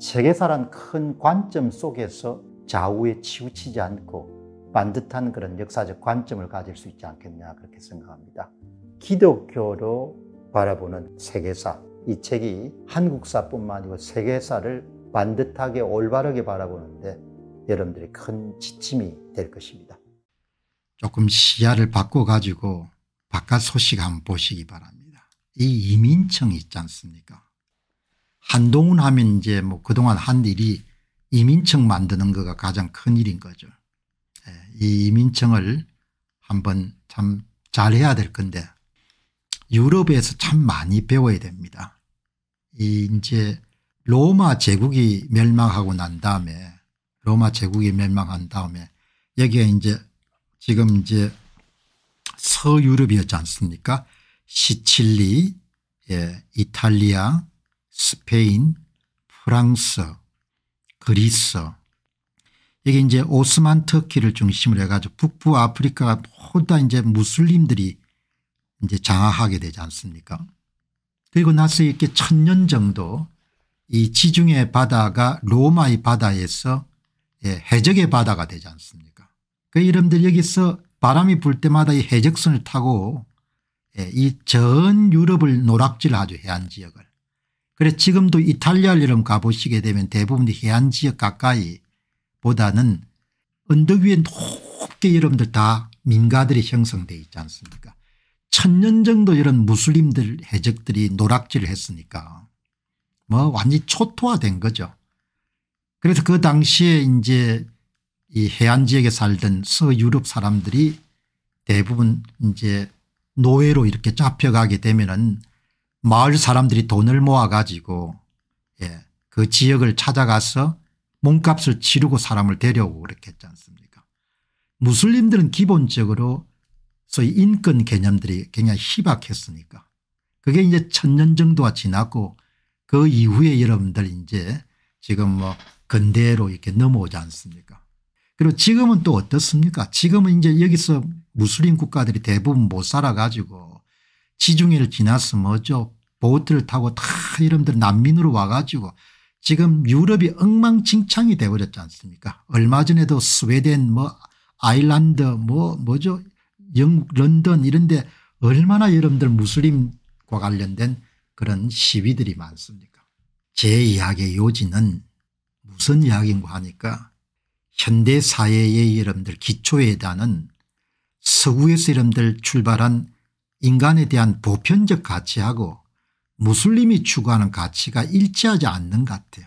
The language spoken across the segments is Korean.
세계사란 큰 관점 속에서 좌우에 치우치지 않고 반듯한 그런 역사적 관점을 가질 수 있지 않겠냐 그렇게 생각합니다. 기독교로 바라보는 세계사 이 책이 한국사뿐만 아니고 세계사를 반듯하게 올바르게 바라보는데 여러분들이 큰 지침이 될 것입니다. 조금 시야를 바꿔가지고 바깥 소식 한번 보시기 바랍니다. 이 이민청 있지 않습니까? 한동훈 하면 이제 뭐 그동안 한 일이 이민청 만드는 거가 가장 큰 일인 거죠. 예, 이 이민청을 한번 참 잘해야 될 건데 유럽에서 참 많이 배워야 됩니다. 이 이제 로마 제국이 멸망하고 난 다음에 로마 제국이 멸망한 다음에 여기에 이제 지금 이제 서유럽이었지 않습니까 시칠리 예, 이탈리아 스페인 프랑스 그리스 이게 이제 오스만 터키를 중심으로 해가지고 북부 아프리카가 모두 다 이제 무슬림들이 이제 장악하게 되지 않습니까 그리고 나서 이렇게 천 년 정도 이 지중해 바다가 로마의 바다에서 예, 해적의 바다가 되지 않습니까 그 이름들 여기서 바람이 불 때마다 이 해적선을 타고 예, 이전 유럽을 노락질하죠 해안 지역을 그래 지금도 이탈리아를 이름 가보시게 되면 대부분 해안 지역 가까이 보다는 언덕 위에 높게 여러분들 다 민가들이 형성되어 있지 않습니까 천년 정도 이런 무슬림들 해적들이 노락질을 했으니까 뭐 완전히 초토화된 거죠. 그래서 그 당시에 이제 이 해안 지역에 살던 서유럽 사람들이 대부분 이제 노예로 이렇게 잡혀가게 되면은 마을 사람들이 돈을 모아가지고 예, 그 지역을 찾아가서 몸값을 치르고 사람을 데려오고 그렇게 지 않습니까 무슬림들은 기본적으로 소위 인권 개념들이 굉장히 희박했으니까 그게 이제 천 년 정도가 지났고 그 이후에 여러분들 이제 지금 뭐 근대로 이렇게 넘어오지 않습니까 그리고 지금은 또 어떻습니까 지금은 이제 여기서 무슬림 국가들이 대부분 못 살아가지고 지중해를 지나서 뭐죠 보트를 타고 다 이름들 난민으로 와가지고 지금 유럽이 엉망진창이 되어버렸지 않습니까 얼마 전에도 스웨덴 뭐 아일랜드 뭐 뭐죠 영국 런던 이런 데 얼마나 여러분들 무슬림과 관련된 그런 시위들이 많습니까 제 이야기의 요지는 무슨 이야기인고 하니까 현대사회의 여러분들 기초에 대한 서구에서 여러분들 출발한 인간에 대한 보편적 가치하고 무슬림이 추구하는 가치가 일치하지 않는 것 같아요.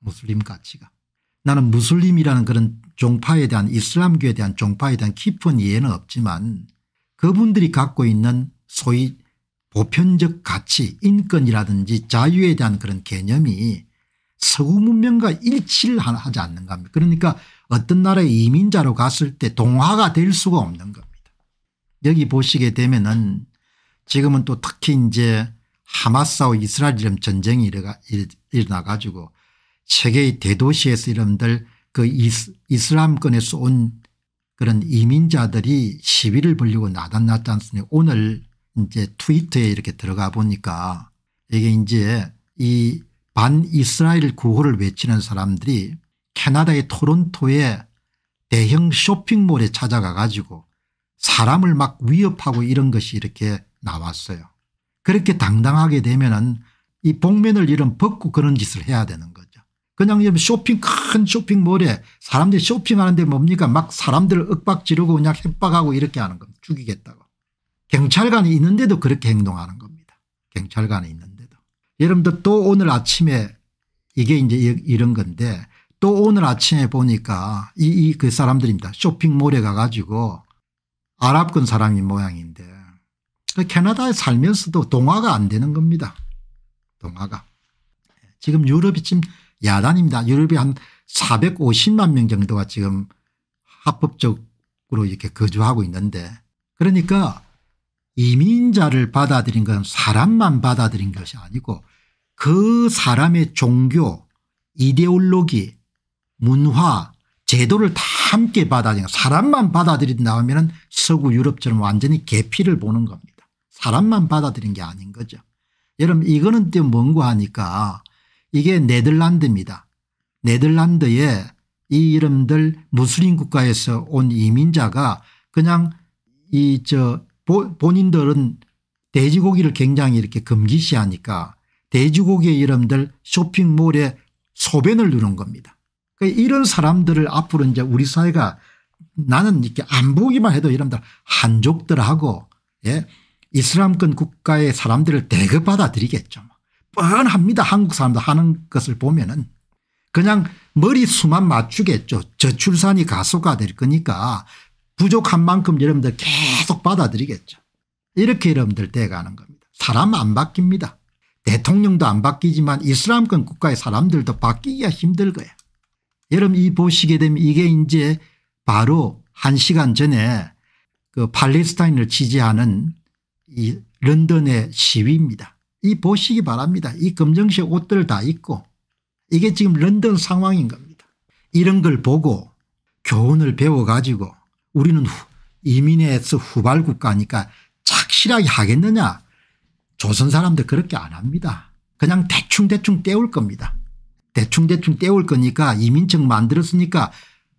무슬림 가치가. 나는 무슬림이라는 그런 종파에 대한 이슬람교에 대한 종파에 대한 깊은 이해는 없지만 그분들이 갖고 있는 소위 보편적 가치 인권이라든지 자유에 대한 그런 개념이 서구 문명과 일치를 하지 않는 겁니다. 그러니까 어떤 나라의 이민자로 갔을 때 동화가 될 수가 없는 겁 여기 보시게 되면은 지금은 또 특히 이제 하마스하고 이스라엘 이런 전쟁이 일어나 가지고 세계의 대도시에서 이름들 그 이스, 이슬람권에서 온 그런 이민자들이 시위를 벌리고 나단났지 않습니까 오늘 이제 트위터에 이렇게 들어가 보니까 이게 이제 이 반이스라엘 구호를 외치는 사람들이 캐나다의 토론토에 대형 쇼핑몰에 찾아가 가지고 사람을 막 위협하고 이런 것이 이렇게 나왔어요. 그렇게 당당하게 되면은 이 복면을 잃은 벗고 그런 짓을 해야 되는 거죠. 그냥 쇼핑 큰 쇼핑몰에 사람들이 쇼핑하는데 뭡니까 막 사람들을 억박 지르고 그냥 협박하고 이렇게 하는 겁니다. 죽이겠다고. 경찰관이 있는데도 그렇게 행동하는 겁니다. 경찰관이 있는데도. 여러분들 또 오늘 아침에 이게 이제 이런 건데 또 오늘 아침에 보니까 이 그 사람들입니다. 쇼핑몰에 가가지고 아랍권 사람인 모양인데 그 캐나다에 살면서도 동화가 안 되는 겁니다. 동화가. 지금 유럽이 지금 야단입니다. 유럽이 한 450만 명 정도가 지금 합법적으로 이렇게 거주하고 있는데 그러니까 이민자를 받아들인 건 사람만 받아들인 것이 아니고 그 사람의 종교 이데올로기 문화 제도를 다 함께 받아들인 사람만 받아들인다 하면 서구 유럽처럼 완전히 개피를 보는 겁니다. 사람만 받아들인 게 아닌 거죠. 여러분 이거는 또 뭔고 하니까 이게 네덜란드입니다. 네덜란드에 이 이름들 무슬림 국가에서 온 이민자가 그냥 이 저 본인들은 돼지고기를 굉장히 이렇게 금기시하니까 돼지고기의 이름들 쇼핑몰에 소변을 누른 겁니다. 그 이런 사람들을 앞으로 이제 우리 사회가 나는 이렇게 안 보기만 해도 이런들 한족들하고 예 이슬람권 국가의 사람들을 대급 받아들이겠죠. 뭐. 뻔합니다. 한국 사람도 하는 것을 보면은 그냥 머리 수만 맞추겠죠. 저출산이 가소가 될 거니까 부족한 만큼 여러분들 계속 받아들이겠죠. 이렇게 여러분들 돼가는 겁니다. 사람 안 바뀝니다. 대통령도 안 바뀌지만 이슬람권 국가의 사람들도 바뀌기가 힘들 거예요. 여러분 이 보시게 되면 이게 이제 바로 한 시간 전에 그 팔레스타인을 지지하는 이 런던의 시위입니다. 이 보시기 바랍니다. 이 검정색 옷들 다 입고 이게 지금 런던 상황인 겁니다. 이런 걸 보고 교훈을 배워가지고 우리는 이민에서 후발국가니까 착실하게 하겠느냐 조선 사람들 그렇게 안 합니다. 그냥 대충대충 때울 겁니다. 대충대충 떼올 거니까 이민청 만들었으니까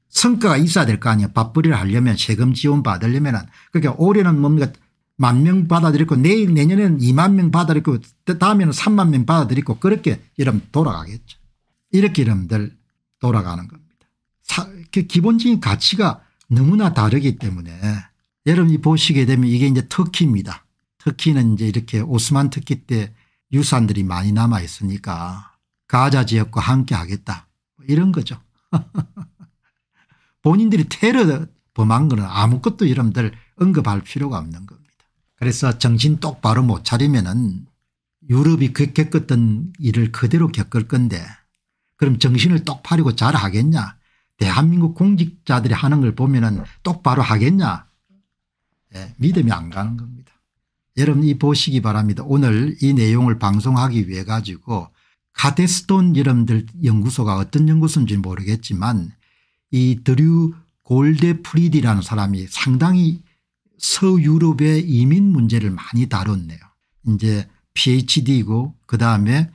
성과가 있어야 될 거아니에요 밥벌이를 하려면 세금 지원 받으려면 은 그러니까 올해는 뭡니까 만 명받아들이고 내일 내년에는 2만 명받아들이고 다음에는 3만 명받아들이고 그렇게 이러면 돌아가겠죠. 이렇게 이러들 돌아가는 겁니다. 사, 그 기본적인 가치가 너무나 다르기 때문에 여러분이 보시게 되면 이게 이제 터키입니다. 터키는 이제 이렇게 오스만 터키 때 유산들이 많이 남아 있으니까 가자 지역과 함께 하겠다 뭐 이런 거죠. 본인들이 테러 범한 거는 아무것도 여러분들 언급할 필요가 없는 겁니다. 그래서 정신 똑바로 못 차리면 은 유럽이 그 겪었던 일을 그대로 겪을 건데 그럼 정신을 똑바르고 잘 하겠냐 대한민국 공직자들이 하는 걸 보면 은 똑바로 하겠냐 예, 믿음이 안 가는 겁니다. 여러분 이 보시기 바랍니다. 오늘 이 내용을 방송하기 위해 가지고 카데스톤 여러분들 연구소가 어떤 연구소인지 모르겠지만 이 드류 골데프리디라는 사람이 상당히 서유럽의 이민 문제를 많이 다뤘네요. 이제 phd고 그다음에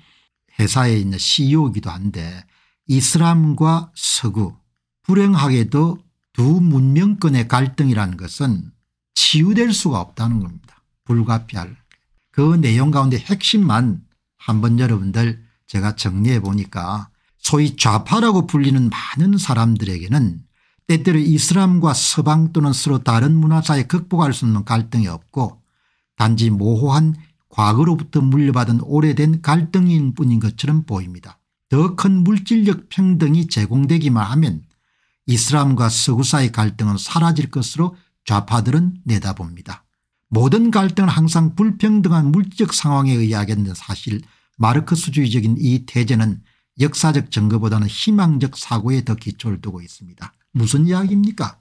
회사에 있는 CEO이기도 한데 이슬람과 서구 불행하게도 두 문명권의 갈등이라는 것은 치유될 수가 없다는 겁니다. 불가피할 그 내용 가운데 핵심만 한번 여러분들 제가 정리해 보니까 소위 좌파라고 불리는 많은 사람들에게는 때때로 이슬람과 서방 또는 서로 다른 문화 사에 극복할 수 없는 갈등이 없고 단지 모호한 과거로부터 물려받은 오래된 갈등인 뿐인 것처럼 보입니다. 더 큰 물질력 평등이 제공되기만 하면 이슬람과 서구 사이 갈등은 사라질 것으로 좌파들은 내다봅니다. 모든 갈등은 항상 불평등한 물질적 상황에 의하겠는 사실 마르크스주의적인 이 대제는 역사적 증거보다는 희망적 사고에 더 기초를 두고 있습니다. 무슨 이야기입니까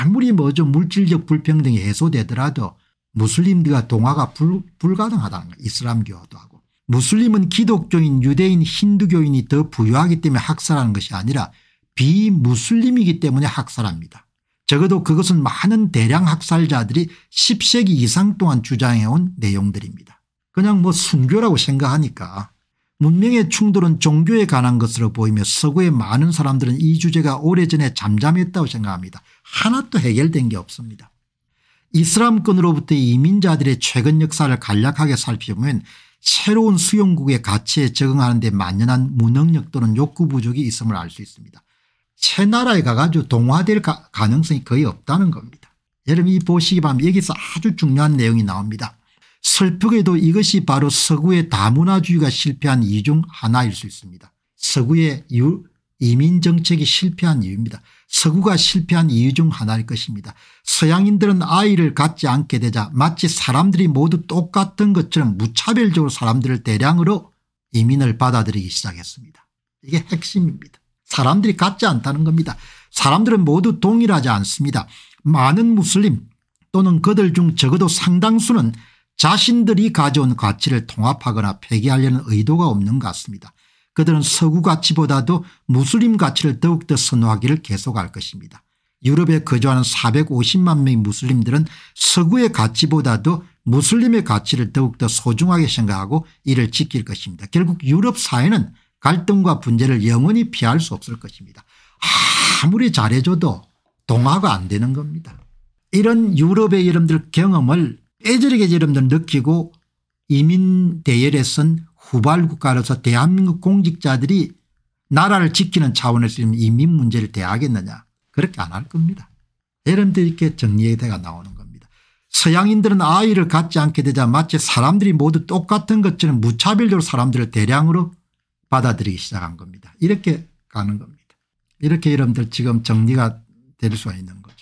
아무리 뭐죠 물질적 불평등이 해소되더라도 무슬림들과 동화가 불, 불가능하다는 거예요. 이슬람교도 하고. 무슬림은 기독교인 유대인 힌두교인이 더 부유하기 때문에 학살하는 것이 아니라 비무슬림이기 때문에 학살합니다. 적어도 그것은 많은 대량 학살자들이 10세기 이상 동안 주장해온 내용들입니다. 그냥 뭐 순교라고 생각하니까 문명의 충돌은 종교에 관한 것으로 보이며 서구의 많은 사람들은 이 주제가 오래전에 잠잠했다고 생각합니다. 하나도 해결된 게 없습니다. 이슬람권으로부터 이민자들의 최근 역사를 간략하게 살펴보면 새로운 수용국의 가치에 적응하는 데 만연한 무능력 또는 욕구 부족이 있음을 알 수 있습니다. 새 나라에 가가지고 동화될 가능성이 거의 없다는 겁니다. 여러분 이 보시기 바랍니다. 여기서 아주 중요한 내용이 나옵니다. 슬프게도 이것이 바로 서구의 다문화주의가 실패한 이유 중 하나일 수 있습니다. 서구의 유 이민정책이 실패한 이유입니다. 서구가 실패한 이유 중 하나일 것입니다. 서양인들은 아이를 갖지 않게 되자 마치 사람들이 모두 똑같은 것처럼 무차별적으로 사람들을 대량으로 이민을 받아들이기 시작했습니다. 이게 핵심입니다. 사람들이 갖지 않다는 겁니다. 사람들은 모두 동일하지 않습니다. 많은 무슬림 또는 그들 중 적어도 상당수는 자신들이 가져온 가치를 통합하거나 폐기하려는 의도가 없는 것 같습니다. 그들은 서구 가치보다도 무슬림 가치를 더욱더 선호하기를 계속할 것입니다. 유럽에 거주하는 450만 명의 무슬림들은 서구의 가치보다도 무슬림의 가치를 더욱더 소중하게 생각하고 이를 지킬 것입니다. 결국 유럽 사회는 갈등과 분쟁을 영원히 피할 수 없을 것입니다. 아무리 잘해줘도 동화가 안 되는 겁니다. 이런 유럽의 여러분들 경험을 애절하게 여러분들 느끼고 이민대열에 선 후발국가로서 대한민국 공직자들이 나라를 지키는 차원에서 이민 문제를 대하겠느냐 그렇게 안 할 겁니다. 여러분들 이 정리해가 나오는 겁니다. 서양인들은 아이를 갖지 않게 되자 마치 사람들이 모두 똑같은 것처럼 무차별적으로 사람들을 대량으로 받아들이기 시작한 겁니다. 이렇게 가는 겁니다. 이렇게 여러분들 지금 정리가 될 수가 있는 거죠.